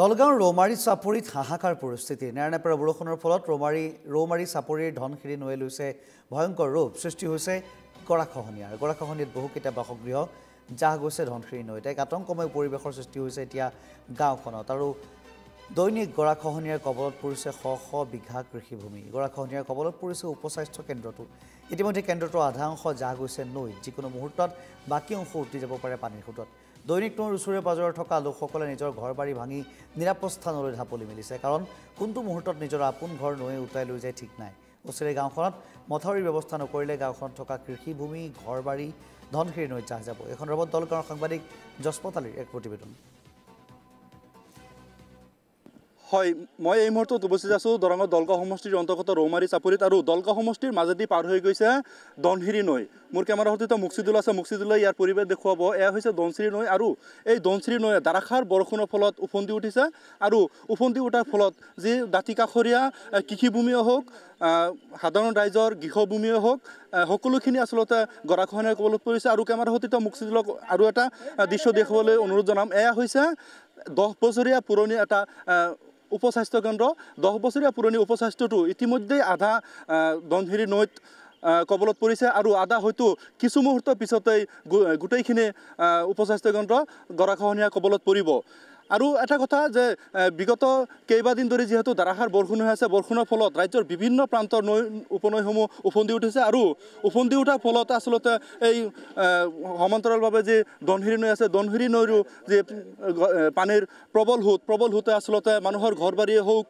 দলগাঁওৰ ৰৌমাৰী চাপৰিত হাহাকাৰ পৰিস্থিতি নেৰানেপেৰা বৰষুণৰ ফলত ৰৌমাৰী ৰৌমাৰী চাপৰিৰ ধনশিৰি নৈয়ে লৈছে ভয়ংকৰ ৰূপ সৃষ্টি হৈছে গৰাখহনীয়াৰ গৰাখহনীয়াত বহুকেইটা বাসগৃহ জাহ গৈছে ধনশিৰি নৈত এক আতংকময় পৰিৱেশৰ সৃষ্টি হৈছে এতিয়া গাঁওখনত আৰু দৈনিক গৰাখহনীয়াৰ কবলত পৰিছে শ শ বিঘা কৃষিভূমি গৰাখহনীয়াৰ কবলত পৰিছে উপস্বাস্থ্য কেন্দ্ৰটো ইতিমধ্যে কেন্দ্ৰটোৰ আধা অংশ জাহ গৈছে নৈত যিকোনো মুহূৰ্তত বাকী অংশ উটি যাব পাৰে পানীৰ সোঁতত দৈনিক তোমাৰ ওচৰে পাজৰে থকা লোকসকলে নিজৰ ঘৰ বাৰী ভাঙি নিৰাপদ স্থানলৈ ঢাপলি মেলিছে কাৰণ কোনটো মুহূৰ্তত নিজৰ আপোন ঘৰ নৈ উটাই লৈ যায় ঠিক নাই ওচৰে গাঁওখনত মথাউৰিৰ ব্যৱস্থা নকৰিলে গাঁওখনত থকা কৃষিভূমি ঘৰ বাৰী ধনশিৰ নৈত জাহ যাব এই সন্দৰ্ভত দলগাঁৱৰ সাংবাদিক যশপত আলীৰ এক প্ৰতিবেদন হয় মই এই মুহূৰ্তত উপস্থিত আছোঁ দৰঙৰ দলগাঁও সমষ্টিৰ অন্তৰ্গত ৰৌমাৰী চাপৰিত আৰু দলগাঁও সমষ্টিৰ মাজেদি পাৰ হৈ গৈছে দনশিৰি নৈ মোৰ কেমেৰাৰ সতীত মুক্সিদুল আছে মুক্সিদুলে ইয়াৰ পৰিৱেশ দেখুৱাব এয়া হৈছে দনশ্ৰী নৈ আৰু এই দনশ্ৰী নৈয়ে দাৰাখাৰ বৰষুণৰ ফলত উফন্দি উঠিছে আৰু উফন্দি উঠাৰ ফলত যি দাঁতি কাষৰীয়া কৃষিভূমিয়ে হওক সাধাৰণ ৰাইজৰ গৃহভূমিয়ে হওক সকলোখিনি আচলতে গৰাখহনীয়া কবলত পৰিছে আৰু কেমেৰাৰ সৈতে মুক্সিদুলক আৰু এটা দৃশ্য দেখুৱাবলৈ অনুৰোধ জনাম এয়া হৈছে দহ বছৰীয়া পুৰণি এটা উপস্বাস্থ্য কেন্দ্ৰ দহ বছৰীয়া পুৰণি উপস্বাস্থ্যটো ইতিমধ্যেই আধা দনহেৰি নৈত কবলত পৰিছে আৰু আধা হয়তো কিছু মুহূৰ্তৰ পিছতেই গোটেইখিনি উপস্বাস্থ্য কেন্দ্ৰ গৰাখহনীয়া কবলত পৰিব আৰু এটা কথা যে বিগত কেইবাদিন ধৰি যিহেতু ধাৰাসাৰ বৰষুণ হৈ আছে বৰষুণৰ ফলত ৰাজ্যৰ বিভিন্ন প্ৰান্তৰ নৈ উপনৈসমূহ উফন্দি উঠিছে আৰু উফন্দি উঠাৰ ফলত আচলতে এই সমান্তৰালভাৱে যি দনহিৰি নৈ আছে দনহিৰি নৈৰো যি পানীৰ প্ৰবল সোঁত প্ৰবল সোঁতে আচলতে মানুহৰ ঘৰ বাৰীয়ে হওক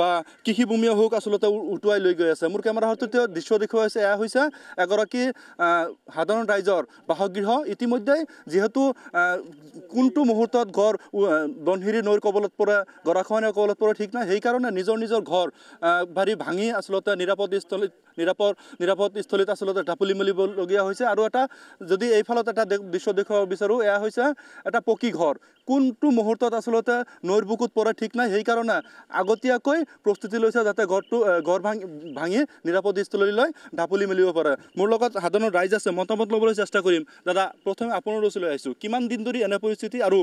বা কৃষিভূমিয়ে হওক আচলতে উটুৱাই লৈ গৈ আছে মোৰ কেমেৰাৰ তৃতীয় দৃশ্য দেখুৱাই আছে এয়া হৈছে এগৰাকী সাধাৰণ ৰাইজৰ বাসগৃহ ইতিমধ্যে যিহেতু কোনটো মুহূৰ্তত ঘৰ বনহিৰি নৈৰ কবলত পৰে গৰাখহনীয়া কবলত পৰে ঠিক নাই সেইকাৰণে নিজৰ নিজৰ ঘৰ বাৰী ভাঙি আচলতে নিৰাপদ স্থলীত নিৰাপদ নিৰাপদ স্থলীত আচলতে ঢাপলি মেলিবলগীয়া হৈছে আৰু এটা যদি এইফালত এটা দৃশ্য দেখুৱাব বিচাৰোঁ এয়া হৈছে এটা পকী ঘৰ কোনটো মুহূৰ্তত আচলতে নৈৰ বুকুত পৰে ঠিক নাই সেইকাৰণে আগতীয়াকৈ প্ৰস্তুতি লৈছে যাতে ঘৰটো ঘৰ ভাঙি ভাঙি নিৰাপদ স্থলীলৈ ঢাপলি মেলিব পাৰে মোৰ লগত সাধাৰণ ৰাইজ আছে মতামত ল'বলৈ চেষ্টা কৰিম দাদা প্ৰথমে আপোনাৰ ওচৰলৈ আহিছোঁ কিমান দিন ধৰি এনে পৰিস্থিতি আৰু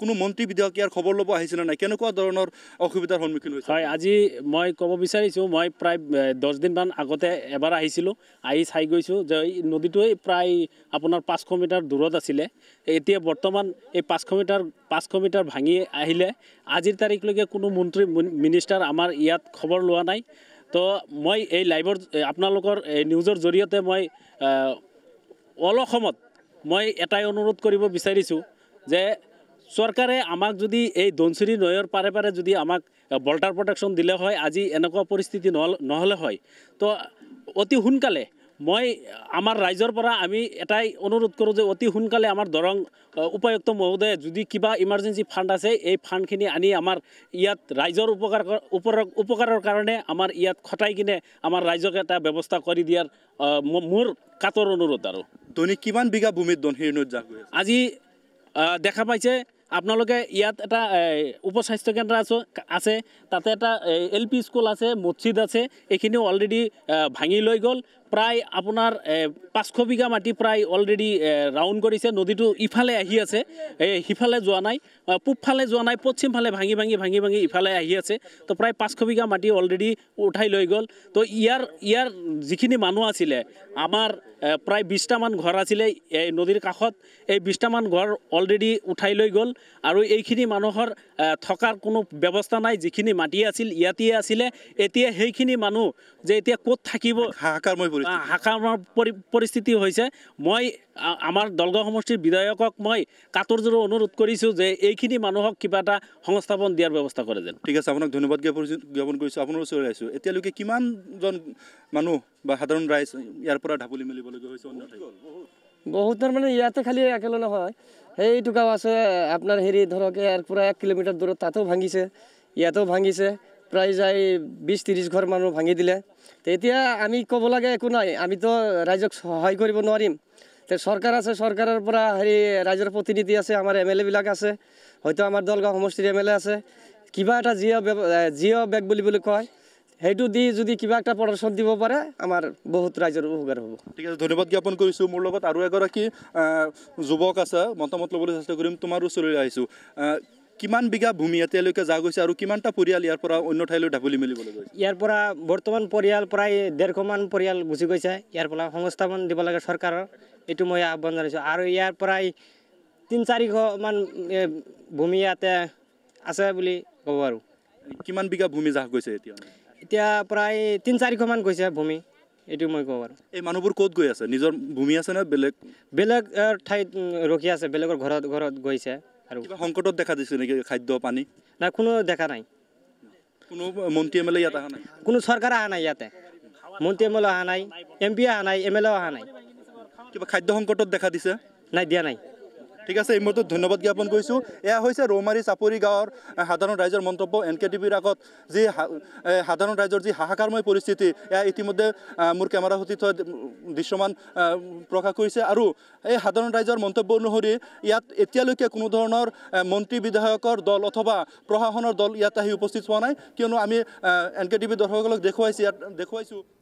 কোনো মন্ত্ৰী বিধেয়ক বিষয়ক ইয়াৰ খবৰ ল'ব আহিছিল নাই কেনেকুৱা ধৰণৰ অসুবিধাৰ সন্মুখীন হৈছে হয় আজি মই ক'ব বিচাৰিছোঁ মই প্ৰায় দহদিনমান আগতে এবাৰ আহিছিলোঁ আহি চাই গৈছোঁ যে এই নদীটোৱেই প্ৰায় আপোনাৰ পাঁচশ মিটাৰ দূৰত আছিলে এতিয়া বৰ্তমান এই পাঁচশ মিটাৰ পাঁচশ মিটাৰ ভাঙি আহিলে আজিৰ তাৰিখলৈকে কোনো মন্ত্ৰী মিনিষ্টাৰ আমাৰ ইয়াত খবৰ লোৱা নাই তো মই এই লাইভৰ আপোনালোকৰ এই নিউজৰ জৰিয়তে মই অল অসমত মই এটাই অনুৰোধ কৰিব বিচাৰিছোঁ যে চৰকাৰে আমাক যদি এই দনচিৰি নৈৰ পাৰে পাৰে যদি আমাক বল্টাৰ প্ৰটেকশ্যন দিলে হয় আজি এনেকুৱা পৰিস্থিতি নহ নহ'লে হয় তো অতি সোনকালে মই আমাৰ ৰাইজৰ পৰা আমি এটাই অনুৰোধ কৰোঁ যে অতি সোনকালে আমাৰ দৰং উপায়ুক্ত মহোদয়ে যদি কিবা ইমাৰ্জেঞ্চি ফাণ্ড আছে এই ফাণ্ডখিনি আনি আমাৰ ইয়াত ৰাইজৰ উপকাৰ উপকাৰৰ কাৰণে আমাৰ ইয়াত খটাই কিনে আমাৰ ৰাইজক এটা ব্যৱস্থা কৰি দিয়াৰ মোৰ কাটৰ অনুৰোধ আৰু দৈনিক কিমান বিঘা ভূমিত দন সেই নৈত যা আজি দেখা পাইছে আপোনালোকে ইয়াত এটা উপস্বাস্থ্য কেন্দ্ৰ আছে আছে তাতে এটা এল পি স্কুল আছে মছজিদ আছে এইখিনিও অলৰেডি ভাঙি লৈ গ'ল প্ৰায় আপোনাৰ পাঁচশ বিঘা মাটি প্ৰায় অলৰেডি ৰাউণ্ড কৰিছে নদীটো ইফালে আহি আছে সিফালে যোৱা নাই পূবফালে যোৱা নাই পশ্চিম ফালে ভাঙি ভাঙি ভাঙি ভাঙি ইফালে আহি আছে তো প্ৰায় পাঁচশ বিঘা মাটি অলৰেডি উঠাই লৈ গ'ল তো ইয়াৰ ইয়াৰ যিখিনি মানুহ আছিলে আমাৰ প্ৰায় বিছটামান ঘৰ আছিলে এই নদীৰ কাষত এই বিছটামান ঘৰ অলৰেডি উঠাই লৈ গ'ল আৰু এইখিনি মানুহৰ থকাৰ কোনো ব্যৱস্থা নাই যিখিনি মাটি আছিল ইয়াতেই আছিলে এতিয়া সেইখিনি মানুহ যে এতিয়া ক'ত থাকিব হাহাকাৰ মই হাকামৰ পৰিস্থিতি হৈছে মই আমাৰ দলগ সমষ্টিৰ বিধায়কক মই কাতৰযোৰ অনুৰোধ কৰিছোঁ যে এইখিনি মানুহক কিবা এটা সংস্থাপন দিয়াৰ ব্যৱস্থা কৰে যেন ঠিক আছে আপোনাক ধন্যবাদ জ্ঞাপন কৰিছোঁ আপোনাৰ ওচৰলৈ আহিছোঁ এতিয়ালৈকে কিমানজন মানুহ বা সাধাৰণ ৰাইজ ইয়াৰ পৰা ঢাপলি মেলিবলগীয়া হৈছে অন্য বহুত মানে ইয়াতে খালি একেলগে নহয় সেইটো গাঁও আছে আপোনাৰ হেৰি ধৰক ইয়াৰ পৰা এক কিলোমিটাৰ দূৰত তাতো ভাঙিছে ইয়াতো ভাঙিছে প্ৰায় যায় বিছ ত্ৰিছ ঘৰ মানুহ ভাঙি দিলে এতিয়া আমি ক'ব লাগে একো নাই আমিতো ৰাইজক সহায় কৰিব নোৱাৰিম চৰকাৰ আছে চৰকাৰৰ পৰা হেৰি ৰাইজৰ প্ৰতিনিধি আছে আমাৰ এম এল এবিলাক আছে হয়তো আমাৰ দলগাঁও সমষ্টিৰ এম এল এ আছে কিবা এটা জিঅ' জিঅ' বেগ বুলি বুলি কয় সেইটো দি যদি কিবা এটা প্ৰদৰ্শন দিব পাৰে আমাৰ বহুত ৰাইজৰ উপকাৰ হ'ব ঠিক আছে ধন্যবাদ জ্ঞাপন কৰিছোঁ মোৰ লগত আৰু এগৰাকী যুৱক আছে মতামত ল'বলৈ চেষ্টা কৰিম তোমাৰ ওচৰলৈ আহিছোঁ কিমান বিঘা ভূমি ইয়াতে যা গৈছে আৰু কিমানটা পৰিয়াল ইয়াৰ পৰা অন্য ঠাইলৈ ঢাপলি মেলিবলৈ গৈছে ইয়াৰ পৰা বৰ্তমান পৰিয়াল প্ৰায় ডেৰশমান পৰিয়াল গুচি গৈছে ইয়াৰ পৰা সংস্থাপন দিব লাগে চৰকাৰৰ এইটো মই আহ্বান জনাইছোঁ আৰু ইয়াৰ পৰাই তিনি চাৰিশমান ভূমি ইয়াতে আছে বুলি ক'ব আৰু কিমান বিঘা ভূমি যা গৈছে এতিয়া এতিয়া প্ৰায় তিনি চাৰিশমান গৈছে ভূমি এইটো মই ক'ব পাৰোঁ এই মানুহবোৰ ক'ত গৈ আছে নিজৰ ভূমি আছে আছেনে বেলেগ বেলেগ ঠাইত ৰখি আছে বেলেগৰ ঘৰত ঘৰত গৈছে আৰু সংকটত দেখা দিছে নেকি খাদ্য পানী নাই কোনো দেখা নাই কোনো মন্ত্ৰী এম এল এ ইয়াত অহা নাই কোনো চৰকাৰ অহা নাই ইয়াতে মন্ত্ৰী এম এল এ অহা নাই এম পি অহা নাই এম এল এ অহা নাই কিবা খাদ্য সংকটত দেখা দিছে নাই দিয়া নাই ঠিক আছে এই মুহূৰ্তত ধন্যবাদ জ্ঞাপন কৰিছোঁ এয়া হৈছে ৰৌমাৰী চাপৰি গাঁৱৰ সাধাৰণ ৰাইজৰ মন্তব্য এন কে টিভিৰ আগত যি সাধাৰণ ৰাইজৰ যি হাহাকাৰময় পৰিস্থিতি এয়া ইতিমধ্যে মোৰ কেমেৰা সুতি থোৱা দৃশ্যমান প্ৰকাশ কৰিছে আৰু এই সাধাৰণ ৰাইজৰ মন্তব্য অনুসৰি ইয়াত এতিয়ালৈকে কোনো ধৰণৰ মন্ত্ৰী বিধায়কৰ দল অথবা প্ৰশাসনৰ দল ইয়াত আহি উপস্থিত হোৱা নাই কিয়নো আমি এন কে টিভিৰ দৰ্শকসকলক দেখুৱাইছোঁ ইয়াত দেখুৱাইছোঁ